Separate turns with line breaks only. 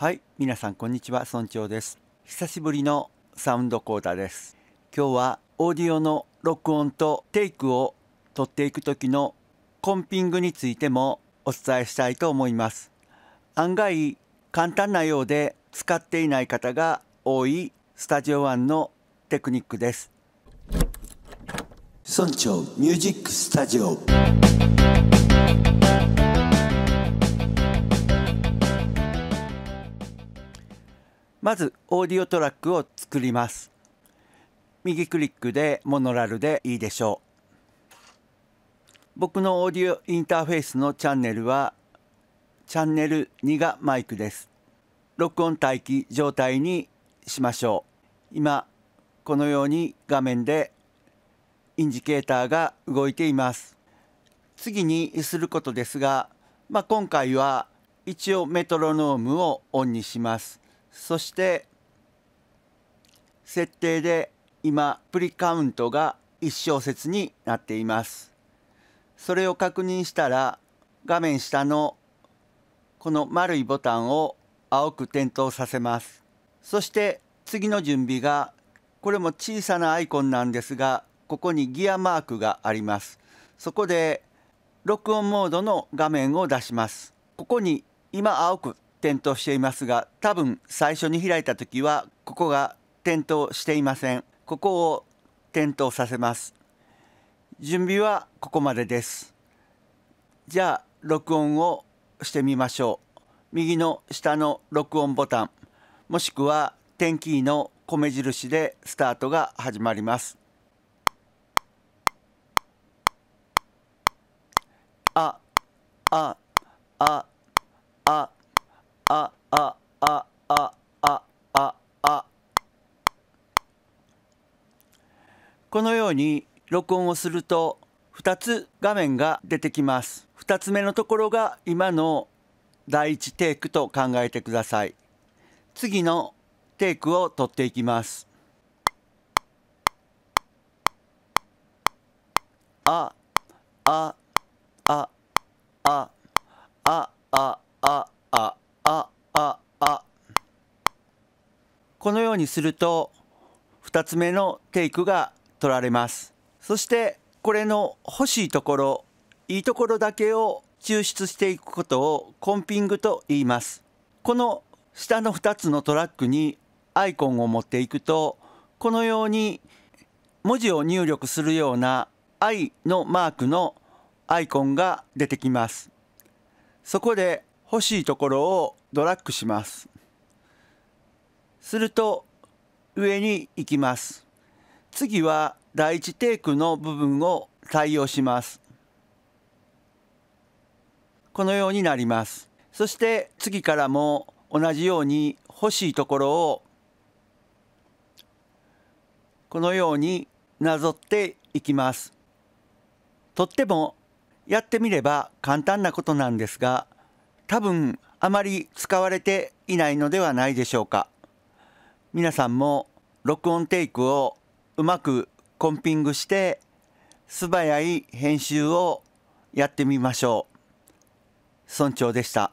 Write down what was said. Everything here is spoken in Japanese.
はい皆さんこんにちは村長です久しぶりのサウンドコーダーです今日はオーディオの録音とテイクを取っていく時のコンピングについてもお伝えしたいと思います案外簡単なようで使っていない方が多いスタジオ1のテクニックです村長ミュージックスタジオまずオーディオトラックを作ります右クリックでモノラルでいいでしょう僕のオーディオインターフェースのチャンネルはチャンネル2がマイクです録音待機状態にしましょう今このように画面でインジケーターが動いています次にすることですが、まあ、今回は一応メトロノームをオンにしますそして設定で今プリカウントが1小節になっていますそれを確認したら画面下のこの丸いボタンを青く点灯させますそして次の準備がこれも小さなアイコンなんですがここにギアマークがありますそこで録音モードの画面を出しますここに今青く点灯していますが多分最初に開いた時はここが点灯していませんここを点灯させます準備はここまでですじゃあ録音をしてみましょう右の下の録音ボタンもしくは点キーの米印でスタートが始まりますあああああああああああこのように録音をすると2つ画面が出てきます2つ目のところが今の第1テイクと考えてください次のテイクを取っていきますああああああこのようにすると2つ目のテイクが取られますそしてこれの欲しいところいいところだけを抽出していくことをコンピングと言いますこの下の2つのトラックにアイコンを持っていくとこのように文字を入力するような i のマークのアイコンが出てきますそこで欲しいところをドラッグしますすると上に行きます次は第1テイクの部分を対応しますこのようになりますそして次からも同じように欲しいところをこのようになぞっていきますとってもやってみれば簡単なことなんですが多分あまり使われていないのではないでしょうか。皆さんも録音テイクをうまくコンピングして素早い編集をやってみましょう。村長でした。